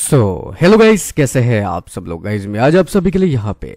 so hello guys कैसे हैं आप सब लोग गाइस मैं आज आप सभी के लिए यहाँ पे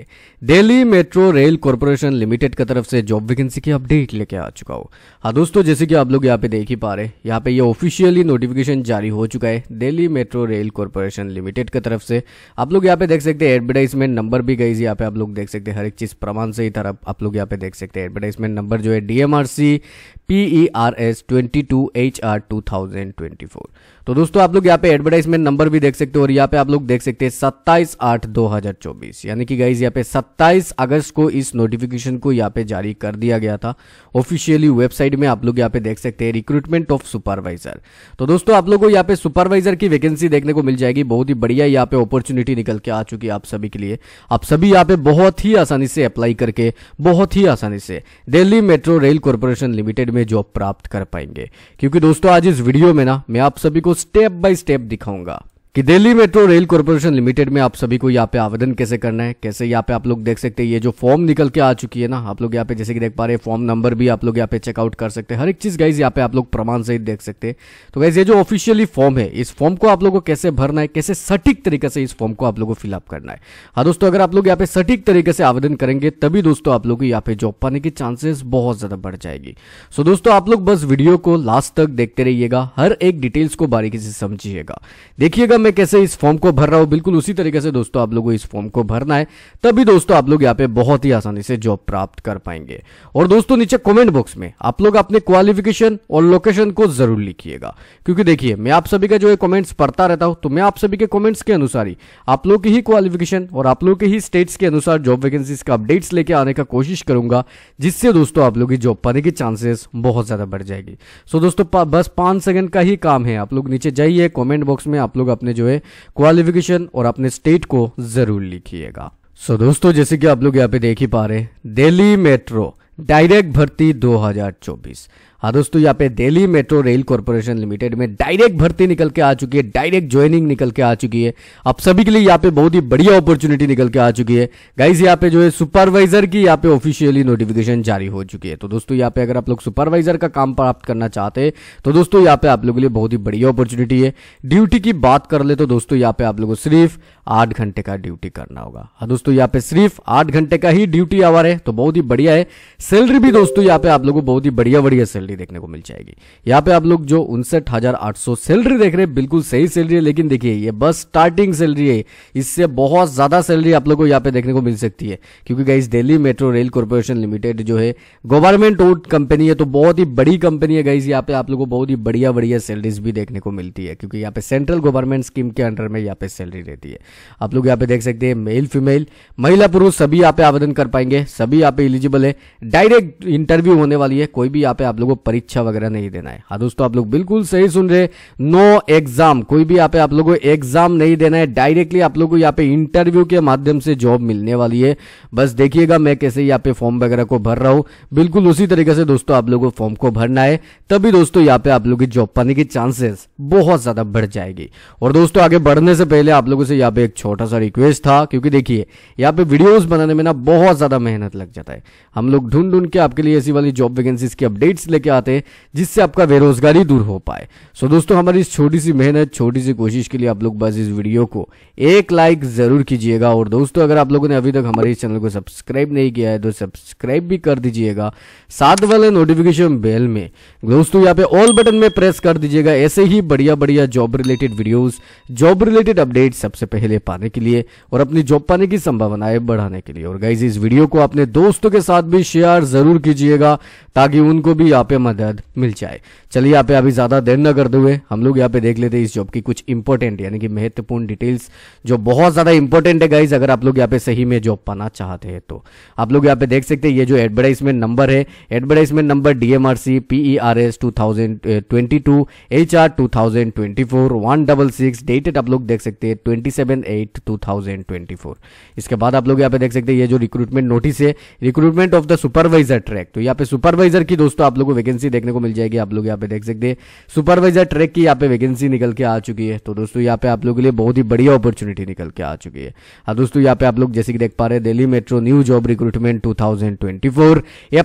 Delhi metro rail corporation limited की तरफ से जॉब वैकेंसी की अपडेट लेके आ चुका हूँ हाँ दोस्तों जैसे कि आप लोग यहाँ पे देख ही पा रहे यहाँ पे ये ऑफिशियली नोटिफिकेशन जारी हो चुका है Delhi metro rail corporation limited की तरफ से आप लोग यहाँ पे देख सकते हैं एडवर्टाइजमेंट नंबर भी गई यहाँ पे आप लोग देख सकते हैं हर एक चीज प्रमाण से ही तरफ आप लोग यहाँ पे देख सकते हैं एडवर्टाइजमेंट नंबर जो है D M R C P E R S twenty two H R two thousand twenty four तो दोस्तों आप लोग यहाँ पे एडवर्टाइजमेंट नंबर भी देख सकते हो और यहाँ पे आप लोग देख सकते हैं सत्ताईस आठ दो हजार चौबीस यानी कि गाइज यहाँ पे सत्ताईस अगस्त को इस नोटिफिकेशन को यहाँ पे जारी कर दिया गया था ऑफिशियली वेबसाइट में आप लोग यहाँ पे देख सकते हैं रिक्रूटमेंट ऑफ सुपरवाइजर तो दोस्तों आप लोग को यहाँ पे सुपरवाइजर की वैकेंसी देखने को मिल जाएगी बहुत ही बढ़िया यहाँ पे अपॉर्चुनिटी निकल के आ चुकी है आप सभी के लिए आप सभी यहाँ पे बहुत ही आसानी से अप्लाई करके बहुत ही आसानी से Delhi metro rail corporation limited में जॉब प्राप्त कर पाएंगे क्योंकि दोस्तों आज इस वीडियो में ना मैं आप सभी को स्टेप बाय स्टेप दिखाऊंगा कि Delhi metro rail corporation limited में आप सभी को यहाँ पे आवेदन कैसे करना है कैसे यहाँ पे आप लोग देख सकते हैं ये जो फॉर्म निकल के आ चुकी है ना आप लोग यहाँ पे जैसे कि देख पा रहे हैं फॉर्म नंबर भी आप लोग यहाँ पे चेकआउट कर सकते हैं हर एक चीज गाइज यहाँ पे आप लोग प्रमाण सहित देख सकते हैं तो गाइज ये जो ऑफिशियली फॉर्म है इस फॉर्म को आप लोगों को कैसे भरना है कैसे सटीक तरीके से इस फॉर्म को आप लोग को फिलअप करना है हाँ दोस्तों अगर आप लोग यहाँ पे सटीक तरीके से आवेदन करेंगे तभी दोस्तों आप लोग यहाँ पे जॉब पाने की चांसेस बहुत ज्यादा बढ़ जाएगी सो दोस्तों आप लोग बस वीडियो को लास्ट तक देखते रहिएगा हर एक डिटेल्स को बारीकी से समझिएगा देखिएगा मैं कैसे इस फॉर्म को भर रहा हूँ बिल्कुल उसी तरीके से दोस्तों आप लोगों को इस फॉर्म को भरना है तभी दोस्तों आप लोग यहाँ पे बहुत ही आसानी से जॉब प्राप्त कर पाएंगे और दोस्तों नीचे कॉमेंट बॉक्स में आप लोग अपने क्वालिफिकेशन और लोकेशन को जरूर लिखिएगा क्योंकि देखिए मैं आप सभी का जो है कॉमेंट्स पढ़ता रहता हूँ तो मैं आप सभी के कॉमेंट्स के अनुसार ही आप लोग की ही क्वालिफिकेशन और आप लोग के ही स्टेट्स के अनुसार जॉब वैकेंसीज का अपडेट्स लेके आने का कोशिश करूंगा जिससे दोस्तों आप लोग की जॉब पाने की चांसेस बहुत ज्यादा बढ़ जाएगी सो दोस्तों बस पांच सेकंड का ही काम है आप लोग नीचे जाइए कमेंट बॉक्स में आप लोग अपने जो है क्वालिफिकेशन और अपने स्टेट को ज़रूर लिखिएगा सो so, दोस्तों जैसे कि आप लोग यहाँ पे देख ही पा रहे हैं दिल्ली मेट्रो डायरेक्ट भर्ती 2024 हाँ दोस्तों यहाँ पे Delhi metro rail corporation limited में डायरेक्ट भर्ती निकल के आ चुकी है डायरेक्ट ज्वाइनिंग निकल के आ चुकी है आप सभी के लिए यहाँ पे बहुत ही बढ़िया अपॉर्चुनिटी निकल के आ चुकी है गाइज यहाँ पे जो है सुपरवाइजर की यहाँ पे ऑफिशियली नोटिफिकेशन जारी हो चुकी है तो दोस्तों यहाँ पे अगर आप लोग सुपरवाइजर का काम प्राप्त करना चाहते हैं तो दोस्तों यहाँ पे आप लोगों के लिए बहुत ही बढ़िया अपॉर्चुनिटी है ड्यूटी की बात कर ले तो दोस्तों यहाँ पे आप लोगों को सिर्फ आठ घंटे का ड्यूटी करना होगा हाँ दोस्तों यहाँ पे सिर्फ आठ घंटे का ही ड्यूटी आवर है तो बहुत ही बढ़िया है सैलरी भी दोस्तों यहाँ पे आप लोगों को बहुत ही बढ़िया बढ़िया सैलरी सैलरी देखने को मिल जाएगी यहाँ पे आप लोग जो उनसठ हजार आठ सौ सैलरी देख रहे हैं बिल्कुल सही सैलरी है लेकिन देखिए ये बस स्टार्टिंग सैलरी है इससे बहुत ज्यादा सैलरी आप लोग को यहाँ पे देखने को मिल सकती है क्योंकि guys Delhi metro rail corporation limited जो है गवर्नमेंट ओड कंपनी है तो बहुत ही बड़ी कंपनी है गाइस यहाँ पे आप लोग को बहुत ही बढ़िया बढ़िया सैलरीज भी देखने को मिलती है क्योंकि यहाँ पे सेंट्रल गवर्नमेंट स्कीम के अंडर में यहाँ पे सैलरी रहती है आप लोग यहाँ पे देख सकते हैं मेल फीमेल महिला पुरुष सभी यहाँ पे आवेदन कर पाएंगे सभी यहाँ पे इलिजिबल है डायरेक्ट इंटरव्यू होने वाली है कोई भी यहाँ पे आप लोग को परीक्षा वगैरह नहीं देना है हाँ दोस्तों आप लोग बिल्कुल सही सुन रहे नो एग्जाम कोई भी यहाँ पे आप लोग को एग्जाम नहीं देना है डायरेक्टली आप लोग को यहाँ पे इंटरव्यू के माध्यम से जॉब मिलने वाली है बस देखिएगा मैं कैसे यहाँ पे फॉर्म वगैरह को भर रहा हूँ बिल्कुल उसी तरीके से दोस्तों आप लोगों को फॉर्म को भरना है तभी दोस्तों यहाँ पे आप लोग की जॉब पाने की चांसेस बहुत ज्यादा बढ़ जाएगी और दोस्तों आगे बढ़ने से पहले आप लोगों से यहाँ पे एक छोटा सा रिक्वेस्ट था क्योंकि देखिए यहाँ पे वीडियोज बनाने में ना बहुत ज्यादा मेहनत लग जाता है हम लोग ढूंढ ढूंढ के आपके लिए ऐसी वाली जॉब वैकेंसीज की अपडेट्स लेके लेके आते हैं जिससे आपका बेरोजगारी दूर हो पाए सो दोस्तों हमारी इस छोटी सी मेहनत छोटी सी कोशिश के लिए आप लोग बस इस वीडियो को एक लाइक ज़रूर कीजिएगा और दोस्तों अगर आप लोगों ने अभी तक हमारे इस चैनल को सब्सक्राइब नहीं किया है तो सब्सक्राइब भी कर दीजिएगा साथ वाले नोटिफिकेशन बेल में दोस्तों यहाँ पे ऑल बटन में प्रेस कर दीजिएगा ऐसे ही बढ़िया बढ़िया job related videos job related update सबसे पहले पाने के लिए और अपनी जॉब पाने की संभावनाएं बढ़ाने के लिए और गाइज इस वीडियो को अपने दोस्तों के साथ भी शेयर जरूर कीजिएगा ताकि उनको भी यहाँ पे पे मदद मिल जाए चलिए यहाँ पे अभी ज़्यादा देर न करते हुए हम लोग यहाँ पे देख लेते हैं इस जॉब की कुछ इंपॉर्टेंट यानी कि महत्वपूर्ण डिटेल्स जो बहुत ज़्यादा इंपॉर्टेंट है गाइज अगर आप लोग यहाँ पे सही में जॉब पाना चाहते हैं तो आप लोग यहाँ पे देख सकते हैं ये जो एडवर्टाइजमेंट नंबर है advertisement number D M R C P E R S two thousand twenty two H R two thousand twenty four one double six dated आप लोग देख सकते हैं twenty seven eight two thousand twenty four इसके बाद आप लोग यहाँ पे देख सकते हैं ये जो रिक्रूटमेंट नोटिस है recruitment of the supervisor track तो यहाँ पे सुपरवाइजर की दोस्तों आप लोगों वैकेंसी देखने को मिल जाएगी आप लोग यहाँ पे देख सकते हैं सुपरवाइजर ट्रैक की यहाँ पे वैकेंसी निकल के आ चुकी है तो दोस्तों यहाँ पे आप लोग के लिए बहुत ही बढ़िया अपॉर्चुनिटी निकल के आ चुकी है हाँ दोस्तों यहाँ पे आप लोग जैसे कि देख पा रहे हैं Delhi metro new job recruitment to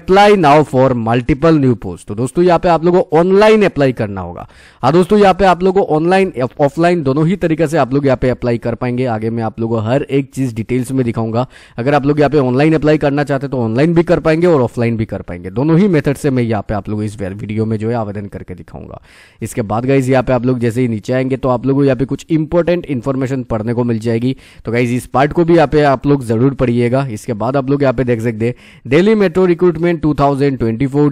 apply now for multiple new post तो दोस्तों यहाँ पे आप लोगों को ऑनलाइन अप्लाई करना होगा हाँ दोस्तों यहाँ पे आप लोग को ऑनलाइन ऑफलाइन दोनों ही तरीके से आप लोग यहाँ पे अप्लाई कर पाएंगे आगे मैं आप लोगों को हर एक चीज डिटेल्स में दिखाऊंगा अगर आप लोग यहाँ पे ऑनलाइन अप्लाई करना चाहते हैं तो ऑनलाइन भी कर पाएंगे और ऑफलाइन भी कर पाएंगे दोनों ही मेथड से मैं यहाँ पे आप लोग इस वीडियो में जो है आवेदन करके दिखाऊंगा इसके बाद गाइज यहाँ पे आप लोग जैसे ही नीचे आएंगे तो आप लोगों को यहाँ पे कुछ इंपॉर्टेंट इन्फॉर्मेशन पढ़ने को मिल जाएगी तो गाइज इस पार्ट को भी यहाँ पे आप लोग जरूर पढ़िएगा इसके बाद आप लोग यहाँ पे देख सकते Delhi metro recruitment to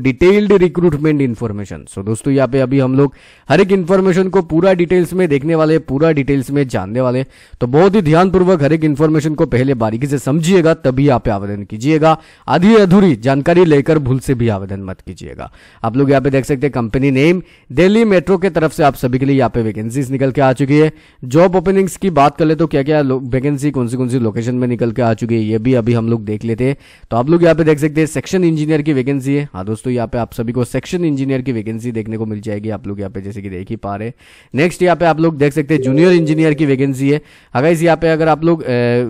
detailed recruitment information so दोस्तों यहाँ पे अभी हम लोग हर एक इन्फॉर्मेशन को पूरा डिटेल्स में देखने वाले पूरा डिटेल्स में जानने वाले तो बहुत ही ध्यानपूर्वक हर एक इन्फॉर्मेशन को पहले बारीकी से समझिएगा तभी आप आवेदन कीजिएगा आधी अधूरी जानकारी लेकर भूल से भी आवेदन मत कीजिएगा आप लोग यहाँ पे देख सकते हैं कंपनी नेम दिल्ली मेट्रो के तरफ से आप सभी के लिए यहाँ पे वैकेंसी निकल के आ चुकी है जॉब ओपनिंग्स की बात कर ले तो क्या क्या वैकेंसी कौन सी कौन सी लोकेशन में निकल के आ चुकी है ये भी अभी हम लोग देख लेते हैं तो आप लोग यहाँ पे देख सकते हैं सेक्शन इंजीनियर की वैकेंसी है हाँ दोस्तों यहाँ पे आप सभी को सेक्शन इंजीनियर की वैकेंसी देखने को मिल जाएगी आप लोग यहाँ पे जैसे कि देख ही पा रहे नेक्स्ट यहाँ पे आप लोग देख सकते हैं जूनियर इंजीनियर की वैकेंसी है अगर इस यहाँ पे अगर आप लोग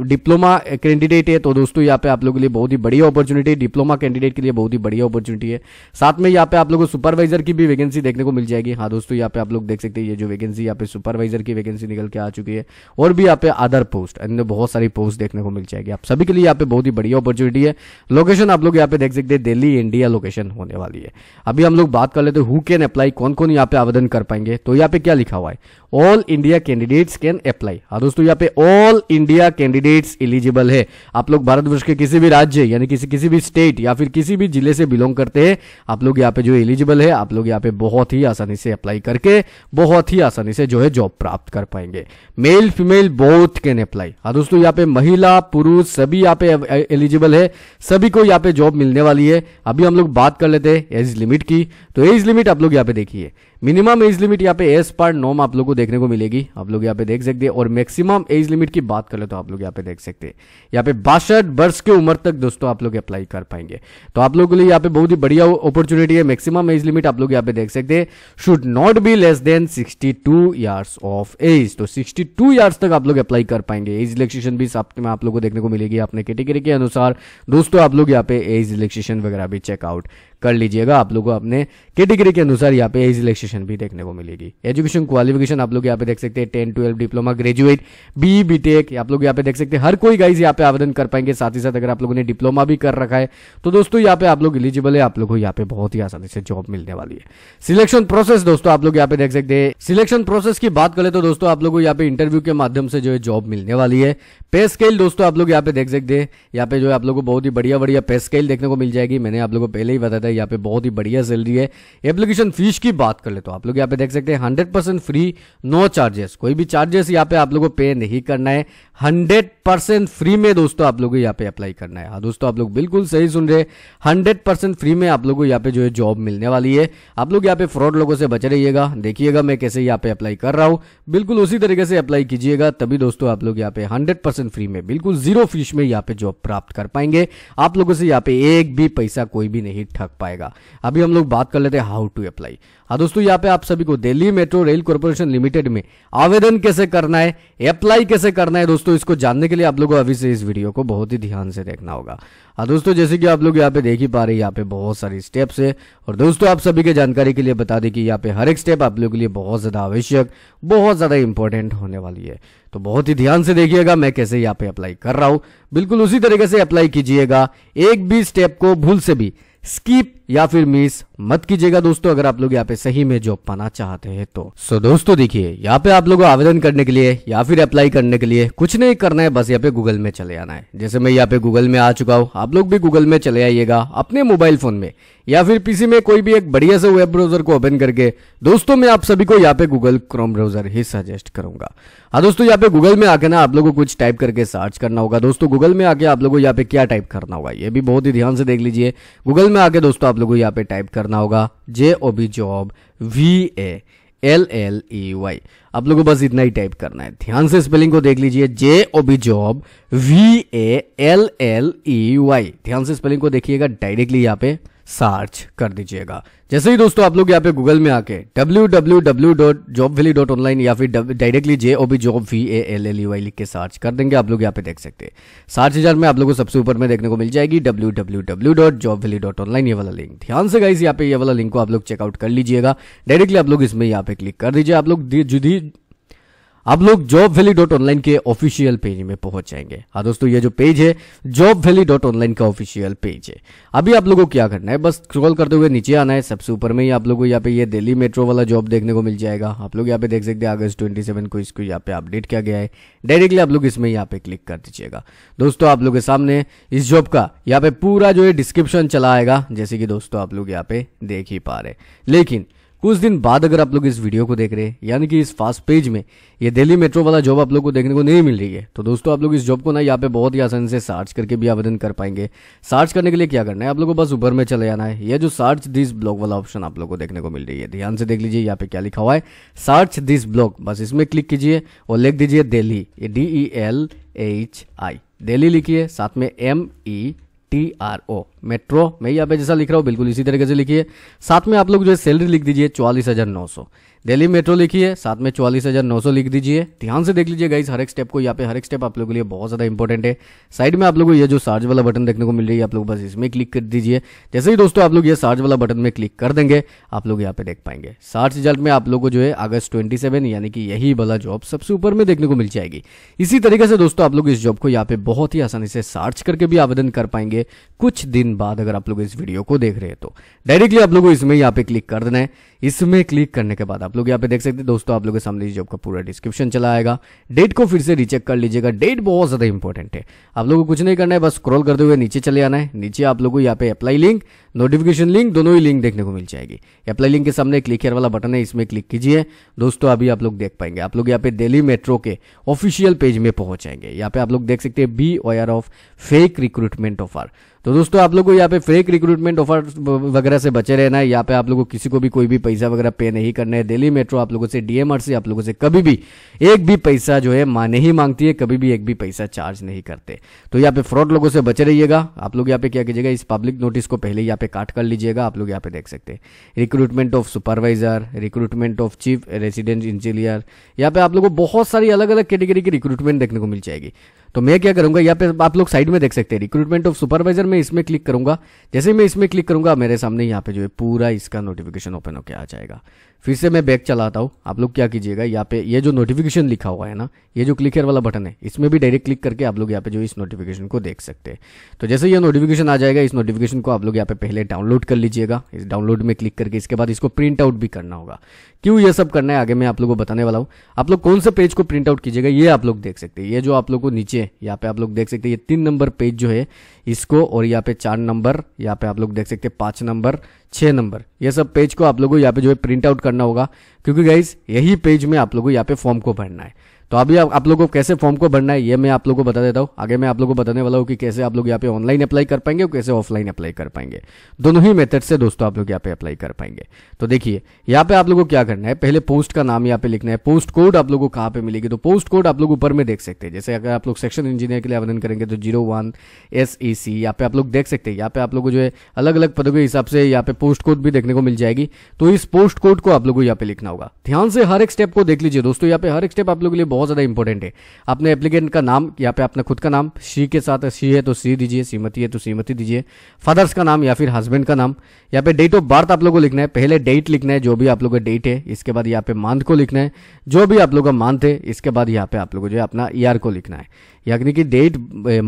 डिप्लोमा कैंडिडेट है तो दोस्तों यहाँ पे आप लोग के लिए बहुत ही बढ़िया अपॉर्चुनिटी डिप्लोमा कैंडिडेट के लिए बहुत ही बढ़िया अपॉर्चुनिटी है साथ में यहाँ यहाँ पे आप लोगों को सुपरवाइजर की भी वैकेंसी देखने को मिल जाएगी हाँ दोस्तों यहाँ पे आप लोग देख सकते हैं ये जो वैकेंसी यहाँ पे सुपरवाइजर की वैकेंसी निकल के आ चुकी है और भी यहाँ पे अदर पोस्ट अन्य बहुत सारी पोस्ट देखने को मिल जाएगी आप सभी के लिए यहाँ पे बहुत ही बढ़िया अपॉर्चुनिटी है लोकेशन आप लोग यहाँ पे देख सकते हैं दिल्ली इंडिया लोकेशन होने वाली है अभी हम लोग बात कर लेते हैं हु कैन अप्लाई कौन कौन यहाँ पे आवेदन कर पाएंगे तो यहाँ पे क्या लिखा हुआ है all India candidates can apply हाँ दोस्तों यहाँ पे ऑल इंडिया कैंडिडेट्स एलिजिबल है आप लोग भारतवर्ष के किसी भी राज्य यानी किसी किसी भी स्टेट या फिर किसी भी जिले से बिलोंग करते हैं आप लोग यहाँ पे जो एलिजिबल है आप लोग यहाँ पे बहुत ही आसानी से अप्लाई करके बहुत ही आसानी से जो है जॉब प्राप्त कर पाएंगे male female both can apply हाँ दोस्तों यहाँ पे महिला पुरुष सभी यहाँ पे एलिजिबल है सभी को यहाँ पे जॉब मिलने वाली है अभी हम लोग बात कर लेते हैं एज लिमिट की तो एज लिमिट आप लोग यहाँ पे देखिए मिनिमम एज लिमिट यहाँ पे एस पर नॉम आप लोग को देखने को मिलेगी आप लोग यहाँ पे देख सकते हैं और मैक्सिमम एज लिमिट की बात कर ले तो आप लोग यहाँ पे देख सकते हैं यहाँ पे बासठ वर्ष की उम्र तक दोस्तों आप लोग अप्लाई कर पाएंगे तो आप लोगों के लिए यहाँ पे बहुत ही बढ़िया अपॉर्चुनिटी है मैक्सिमम एज लिमिट आप लोग यहाँ पे देख सकते हैं should not be less than sixty two years of age तो सिक्सटी टू ईयर्स तक आप लोग अप्लाई कर पाएंगे एज रिलेक्सेशन भी में आप लोग को देखने को मिलेगी अपने कैटेगरी के अनुसार दोस्तों आप लोग यहाँ पे एज रिलेक्सेशन वगैरह भी चेकआउट कर लीजिएगा आप लोगों को अपने कैटेगरी के अनुसार यहाँ पे एज रिलैक्सेशन भी देखने को मिलेगी एजुकेशन क्वालिफिकेशन आप लोग यहाँ पे देख सकते हैं ten twelve diploma graduate B B tech आप लोग यहाँ पे देख सकते हैं हर कोई गाइज यहाँ पे आवेदन कर पाएंगे साथ ही साथ अगर आप लोगों ने डिप्लोमा भी कर रखा है तो दोस्तों यहाँ पे आप लोग एलिजिबल है आप लोग को यहाँ पे बहुत ही आसानी से जॉब मिलने वाली है सिलेक्शन प्रोसेस दोस्तों आप लोग यहाँ पे देख सकते हैं सिलेक्शन प्रोसेस की बात करें तो दोस्तों आप लोग को यहाँ पे इंटरव्यू के माध्यम से जो है जॉब मिलने वाली है पे स्केल दोस्तों आप लोग यहाँ पे देख सकते हैं यहाँ पे जो है आप लोग को बहुत ही बढ़िया बढ़िया पे स्केल देखने को मिल जाएगी मैंने आप लोगों को पहले ही बताया था है यहाँ पे बहुत ही बढ़िया सैलरी है एप्लीकेशन फीस की बात कर ले तो आप लोग यहाँ पे देख सकते हैं hundred percent free no charges कोई भी चार्जेस यहाँ पे आप लोगों को पे नहीं करना है हंड्रेड परसेंट फ्री में दोस्तों आप लोगों को यहाँ पे अप्लाई करना है हाँ दोस्तों आप लोग बिल्कुल सही सुन रहे हंड्रेड परसेंट फ्री में आप लोगों को यहाँ पे जो है जॉब मिलने वाली है आप लोग यहाँ पे फ्रॉड लोगों से बच रहिएगा देखिएगा मैं कैसे यहाँ पे अप्लाई कर रहा हूँ बिल्कुल उसी तरीके से अप्लाई कीजिएगा तभी दोस्तों आप लोग यहाँ पे हंड्रेड फ्री में बिल्कुल जीरो फीस में यहाँ पे जॉब प्राप्त कर पाएंगे आप लोगों से यहाँ पे एक भी पैसा कोई भी नहीं ठग पाएगा अभी हम लोग बात कर लेते हैं हाउ टू अप्लाई हाँ दोस्तों यहाँ पे आप सभी को Delhi metro rail corporation limited में आवेदन कैसे करना है अप्लाई कैसे करना है दोस्तों इसको जानने के लिए आप लोगों को अभी से इस वीडियो को बहुत ही ध्यान से देखना होगा हाँ दोस्तों जैसे कि आप लोग यहाँ पे देख ही पा रहे हैं यहाँ पे बहुत सारी स्टेप्स है और दोस्तों आप सभी के जानकारी के लिए बता दें कि यहाँ पे हर एक स्टेप आप लोग के लिए बहुत ज्यादा आवश्यक बहुत ज्यादा इंपॉर्टेंट होने वाली है तो बहुत ही ध्यान से देखिएगा मैं कैसे यहाँ पे अप्लाई कर रहा हूँ बिल्कुल उसी तरीके से अप्लाई कीजिएगा एक भी स्टेप को भूल से भी skip या फिर मिस मत कीजिएगा दोस्तों अगर आप लोग यहाँ पे सही में जॉब पाना चाहते हैं तो सो so, दोस्तों देखिए यहाँ पे आप लोग आवेदन करने के लिए या फिर अप्लाई करने के लिए कुछ नहीं करना है बस यहाँ पे गूगल में चले आना है जैसे मैं यहाँ पे गूगल में आ चुका हूँ आप लोग भी गूगल में चले आइएगा अपने मोबाइल फोन में या फिर पीसी में कोई भी एक बढ़िया से वेब ब्राउजर को ओपन करके दोस्तों मैं आप सभी को यहाँ पे गूगल क्रोम ब्राउजर ही सजेस्ट करूंगा हाँ दोस्तों यहाँ पे गूगल में आके ना आप लोगों को कुछ टाइप करके सर्च करना होगा दोस्तों गूगल में आके आप लोगों को यहाँ पे क्या टाइप करना होगा ये भी बहुत ही ध्यान से देख लीजिए गूगल में आके दोस्तों आप आप लोगों को यहाँ पे टाइप करना होगा J O B job V A L L E Y आप लोगों को बस इतना ही टाइप करना है ध्यान से स्पेलिंग को देख लीजिए J O B job V A L L E Y ध्यान से स्पेलिंग को देखिएगा डायरेक्टली यहाँ पे सर्च कर दीजिएगा जैसे ही दोस्तों आप लोग यहाँ पे गूगल में आके डब्ल्यू या फिर directly J O B job V A L L U I लिख के सर्च कर देंगे आप लोग यहाँ पे देख सकते हैं सर्च हजार में आप लोगों को सबसे ऊपर में देखने को मिल जाएगी डब्ल्यू ये वाला लिंक ध्यान से गाइस यहाँ पे ये वाला लिंक को आप लोग चेकआउट कर लीजिएगा डायरेक्टली आप लोग इसमें यहाँ पे क्लिक कर दीजिए आप लोग आप लोग जॉब वैली डॉट ऑनलाइन के ऑफिशियल पेज में पहुंच जाएंगे हाँ दोस्तों ये जो पेज है जॉब वैली डॉट ऑनलाइन का ऑफिशियल पेज है अभी आप लोगों को क्या करना है बस स्क्रॉल करते हुए नीचे आना है सबसे ऊपर में ही आप लोगों को यहाँ पे ये दिल्ली मेट्रो वाला जॉब देखने को मिल जाएगा आप लोग यहाँ पे देख सकते हैं अगस्त ट्वेंटी सेवन को इसको यहाँ पे अपडेट किया गया है डायरेक्टली आप लोग इसमें यहाँ पे क्लिक कर दीजिएगा दोस्तों आप लोग के सामने इस जॉब का यहाँ पे पूरा जो है डिस्क्रिप्शन चला आएगा जैसे कि दोस्तों आप लोग यहाँ पे देख ही पा रहे लेकिन कुछ दिन बाद अगर आप लोग इस वीडियो को देख रहे हैं यानी कि इस फास्ट पेज में ये दिल्ली मेट्रो वाला जॉब आप लोग को देखने को नहीं मिल रही है तो दोस्तों आप लोग इस जॉब को ना यहाँ पे बहुत ही आसान से सर्च करके भी आवेदन कर पाएंगे सर्च करने के लिए क्या करना है आप लोगों को बस उभर में चले जाना है यह जो सर्च दिस ब्लॉग वाला ऑप्शन आप लोग को देखने को मिल रही है ध्यान से देख लीजिए यहाँ पे क्या लिखा हुआ है सर्च दिस ब्लॉग बस इसमें क्लिक कीजिए और लिख दीजिए Delhi D E L H I Delhi लिखिए साथ में M E e T R O metro मैं यहाँ पे जैसा लिख रहा हूँ बिल्कुल इसी तरीके से लिखिए साथ में आप लोग जो है सैलरी लिख दीजिए चौवालीस हजार नौ सौ दिल्ली मेट्रो लिखिए साथ में चौवालीस हज़ार नौ सौ लिख दीजिए ध्यान से देख लीजिए गाइस हर एक स्टेप को यहाँ पे हर एक स्टेप आप लोगों के लिए बहुत ज़्यादा इंपॉर्टेंट है साइड में आप लोगों को ये जो सार्ज वाला बटन देखने को मिल रही है आप लोग बस इसमें क्लिक कर दीजिए जैसे ही दोस्तों आप लोग ये सार्ज वाला बटन में क्लिक कर देंगे आप लोग यहाँ पे देख पाएंगे सार्च रिजल्ट में आप लोग को जो है अगस्त ट्वेंटी यानी कि यही वाला जॉब सबसे ऊपर में देखने को मिल जाएगी इसी तरीके से दोस्तों आप लोग इस जॉब को यहाँ पे बहुत ही आसानी से सर्च करके भी आवेदन कर पाएंगे कुछ दिन बाद अगर आप लोग इस वीडियो को देख रहे हैं तो डायरेक्टली आप लोग को इसमें यहाँ पे क्लिक कर देना है इसमें क्लिक करने के बाद आप लोग यहाँ पे देख सकते हैं दोस्तों आप लोग के सामने जॉब का पूरा डिस्क्रिप्शन चला आएगा डेट को फिर से रिचेक कर लीजिएगा डेट बहुत ज़्यादा इंपॉर्टेंट है आप लोगों को कुछ नहीं करना है बस स्क्रॉल करते हुए नीचे चले आना है नीचे आप लोगों को यहाँ पे अप्लाई लिंक नोटिफिकेशन लिंक दोनों ही लिंक देखने को मिल जाएगी अप्लाई लिंक के सामने क्लिक हेयर वाला बटन है इसमें क्लिक कीजिए दोस्तों अभी आप लोग देख पाएंगे आप लोग यहाँ पे दिल्ली मेट्रो के ऑफिशियल पेज में पहुंच यहाँ पे आप लोग देख सकते हैं be aware of fake recruitment offer तो दोस्तों आप लोगों को यहाँ पे फेक रिक्रूटमेंट ऑफर वगैरह से बचे रहना है यहाँ पे आप लोगों को किसी को भी कोई भी पैसा वगैरह पे नहीं करना है दिल्ली मेट्रो आप लोगों से डीएमआर से आप लोगों से कभी भी एक भी पैसा जो है मां नहीं मांगती है कभी भी एक भी पैसा चार्ज नहीं करते तो यहाँ पे फ्रॉड लोगों से बचे रहिएगा आप लोग यहाँ पे क्या कीजिएगा इस पब्लिक नोटिस को पहले यहाँ पे काट कर लीजिएगा आप लोग यहाँ पे देख सकते हैं recruitment of supervisor recruitment of chief resident engineer यहाँ पे आप लोगों को बहुत सारी अलग अलग कैटेगरी की रिक्रूटमेंट देखने को मिल जाएगी तो मैं क्या करूंगा यहाँ पे आप लोग साइड में देख सकते हैं रिक्रूटमेंट ऑफ सुपरवाइजर में इसमें क्लिक करूंगा जैसे मैं इसमें क्लिक करूंगा मेरे सामने यहाँ पे जो है पूरा इसका नोटिफिकेशन ओपन होकर आ जाएगा फिर से मैं बैक चलाता हूँ आप लोग क्या कीजिएगा यहाँ पे ये जो नोटिफिकेशन लिखा हुआ है ना ये जो क्लिकर वाला बटन है इसमें भी डायरेक्ट क्लिक करके आप लोग यहाँ पे जो इस नोटिफिकेशन को देख सकते हैं तो जैसे ये नोटिफिकेशन आ जाएगा इस नोटिफिकेशन को आप लोग यहाँ पे पहले डाउनलोड कर लीजिएगा इस डाउनलोड में क्लिक करके इसके बाद इसको प्रिंट आउट भी करना होगा क्यों ये सब करना है आगे मैं आप लोग को बताने वाला हूँ आप लोग कौन से पेज को प्रिंट आउट कीजिएगा ये आप लोग देख सकते हैं ये जो आप लोग को नीचे नीचे यहाँ पे आप लोग देख सकते हैं ये तीन नंबर पेज जो है इसको और यहाँ पे चार नंबर यहाँ पे आप लोग देख सकते हैं पाँच नंबर छः नंबर ये सब पेज को आप लोगों को यहाँ पे जो है प्रिंट आउट करना होगा क्योंकि गाइज यही पेज में आप लोगों को यहाँ पे फॉर्म को भरना है तो अभी आप, लोगों को कैसे फॉर्म को भरना है ये मैं आप लोगों को बता देता हूँ आगे मैं आप लोगों को बताने वाला हूँ कि कैसे आप लोग यहाँ पे ऑनलाइन अप्लाई कर पाएंगे और कैसे ऑफलाइन अप्लाई कर पाएंगे दोनों ही मेथड से दोस्तों आप लोग यहाँ पे अप्लाई कर पाएंगे तो देखिए यहाँ पे आप लोगों को क्या करना है पहले पोस्ट का नाम यहाँ पे लिखना है पोस्ट कोड आप लोगों को कहाँ पे मिलेगी तो पोस्ट कोड आप लोग ऊपर में देख सकते हैं जैसे अगर आप लोग सेक्शन इंजीनियर के लिए आवेदन करेंगे तो zero one S E C यहाँ पे आप लोग देख सकते हैं यहाँ पे आप लोग को जो है अलग अलग पदों के हिसाब से यहाँ पे पोस्ट कोड भी देखने को मिल जाएगी तो इस पोस्ट कोड को आप लोगों को यहाँ पे लिखना होगा ध्यान से हर एक स्टेप को देख लीजिए दोस्तों यहाँ पे हर एक स्टेप आप लोग के लिए बहुत ज़्यादा इंपॉर्टेंट है अपने एप्लीकेंट का नाम यहाँ पे अपना खुद का नाम शी के साथ शी है तो सी दीजिए सीमती है तो सीमती दीजिए फादर्स का नाम या फिर हस्बैंड का नाम यहाँ पे डेट ऑफ बर्थ आप लोग को लिखना है पहले डेट लिखना है जो भी आप लोग का डेट है इसके बाद यहाँ पे मंथ को लिखना है जो भी आप लोग का मंथ है इसके बाद यहाँ पे आप लोग को जो है अपना ईयर को लिखना है यानी कि डेट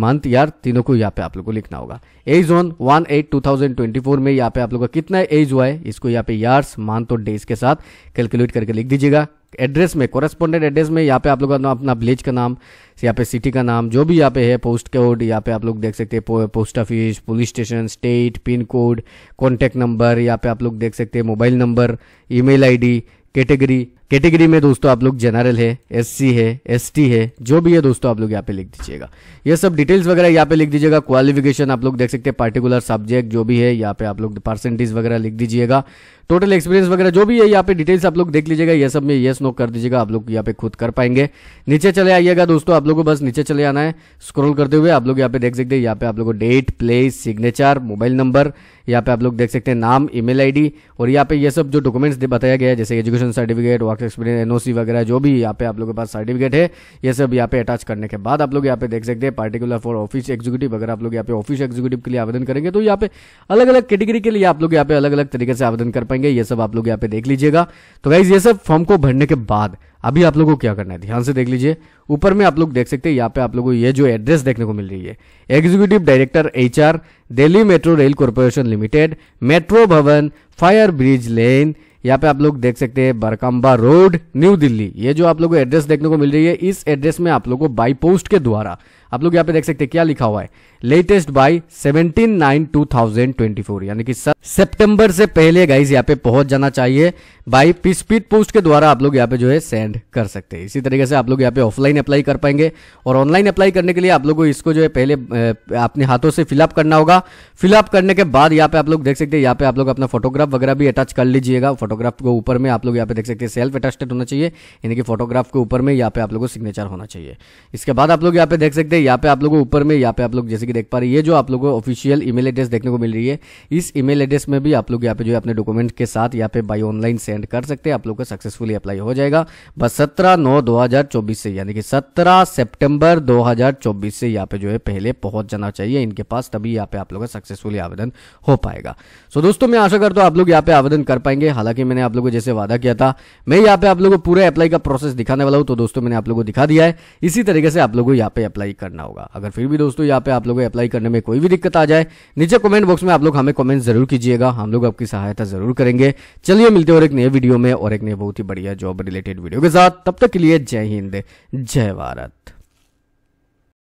मंथ ईयर तीनों को यहाँ पे आप लोग को लिखना होगा age on one eight two thousand twenty four में यहाँ पे आप लोग का कितना एज हुआ है इसको यहाँ पे ईयर्स मंथ और डेज के साथ कैलकुलेट करके लिख दीजिएगा एड्रेस में कॉरेस्पॉन्डेंट एड्रेस में यहाँ पे आप लोग अपना विलेज का नाम यहाँ पे सिटी का नाम जो भी यहाँ पे है पोस्ट कोड यहाँ पे आप लोग देख सकते हैं post office police station state pin code contact number यहाँ पे आप लोग देख सकते हैं mobile number email ID category category में दोस्तों आप लोग जनरल है एससी है एसटी है जो भी है दोस्तों आप लोग यहाँ पे लिख दीजिएगा ये सब डिटेल्स वगैरह यहाँ पे लिख दीजिएगा क्वालिफिकेशन आप लोग देख सकते हैं पार्टिकुलर सब्जेक्ट जो भी है यहाँ पे आप लोग परसेंटेज वगैरह लिख दीजिएगा टोटल एक्सपीरियंस वगैरह जो भी है यहाँ पे डिटेल्स आप लोग देख लीजिएगा यह सब में येस नो कर दीजिएगा आप लोग यहाँ पे खुद कर पाएंगे नीचे चले आइएगा दोस्तों आप लोग को बस नीचे चले आना है स्क्रोल करते हुए आप लोग यहाँ पे देख सकते हैं यहाँ पे आप लोग date place signature mobile number यहाँ पे आप लोग देख सकते हैं नाम ईमेल आईडी और यहाँ पे ये सब जो डॉक्यूमेंट्स बताया गया जैसे education certificate work experience NOC वगैरह जो भी यहाँ पे आप लोगों के पास सर्टिफिकेट है ये सब यहाँ पे अटैच करने के बाद आप लोग यहाँ पे देख सकते हैं पार्टिकुलर फॉर ऑफिस एक्जीक्यूटिव अगर आप लोग यहाँ पे ऑफिस एक्जीक्यूटिव के लिए आवेदन करेंगे तो यहाँ पे अलग अलग कैटेगरी के लिए आप लोग यहाँ पे अलग अलग तरीके से आवेदन कर पाएंगे ये सब आप लोग यहाँ पे देख लीजिएगा तो गाइज ये सब फॉर्म को भरने के बाद अभी आप लोगों को क्या करना है ध्यान से देख लीजिए ऊपर में आप लोग देख सकते हैं यहाँ पे आप लोगों को ये जो एड्रेस देखने को मिल रही है executive director HR Delhi metro rail corporation limited metro Bhawan fire bridge lane यहाँ पे आप लोग देख सकते हैं बरकम्बा रोड न्यू दिल्ली ये जो आप लोग को एड्रेस देखने को मिल रही है इस एड्रेस में आप लोग को बाई पोस्ट के द्वारा आप लोग यहाँ पे देख सकते हैं क्या लिखा हुआ है latest by seventeen nine two thousand twenty four यानी कि सितंबर से पहले गाइज यहाँ पे पहुंच जाना चाहिए बाई स्पीड पोस्ट के द्वारा आप लोग यहाँ पे जो है सेंड कर सकते हैं इसी तरीके से आप लोग यहाँ पे ऑफलाइन अप्लाई कर पाएंगे और ऑनलाइन अप्लाई करने के लिए आप लोगों को इसको जो है पहले अपने हाथों से फिलअप करना होगा फिलअप करने के बाद यहाँ पे आप लोग देख सकते हैं यहाँ पे आप लोग अपना फोटोग्राफ वगैरह भी अटैच कर लीजिएगा फोटोग्राफ को ऊपर में आप लोग यहाँ पे देख सकते हैं सेल्फ अटैचेड होना चाहिए यानी कि फोटोग्राफ के ऊपर में यहाँ पे आप लोग को सिग्नेचर होना चाहिए इसके बाद आप लोग यहाँ पे देख सकते हैं है यहाँ पे आप लोगों को ऊपर में यहाँ पे आप लोग जैसे कि देख पा रहे हैं ये जो आप लोगों को ऑफिशियल ईमेल एड्रेस देखने को मिल रही है इस ईमेल एड्रेस में भी आप लोग यहाँ पे जो है अपने डॉक्यूमेंट के साथ यहाँ पे बाय ऑनलाइन सेंड कर सकते हैं आप लोग का सक्सेसफुली अप्लाई हो जाएगा बस सत्रह नौ दो से यानी कि सत्रह सेप्टेम्बर दो से यहाँ पे जो है पहले पहुंच जाना चाहिए इनके पास तभी यहाँ पे आप लोग का सक्सेसफुली आवेदन हो पाएगा सो दोस्तों मैं आशा करता हूँ आप लोग यहाँ पे आवेदन कर पाएंगे हालांकि मैंने आप लोगों को जैसे वादा किया था मैं यहाँ पे आप लोगों को पूरे अप्लाई का प्रोसेस दिखाने वाला हूँ तो दोस्तों मैंने आप लोगों को दिखा दिया है इसी तरीके से आप लोगों को यहाँ पे अप्लाई कर करना होगा अगर फिर भी दोस्तों यहाँ पे आप लोगों अप्लाई करने में कोई भी दिक्कत आ जाए नीचे कमेंट बॉक्स में आप लोग हमें कमेंट जरूर कीजिएगा हम लोग आपकी सहायता जरूर करेंगे चलिए मिलते और एक नए वीडियो में और एक नए बहुत ही बढ़िया जॉब रिलेटेड वीडियो के साथ तब तक के लिए जय हिंद जय भारत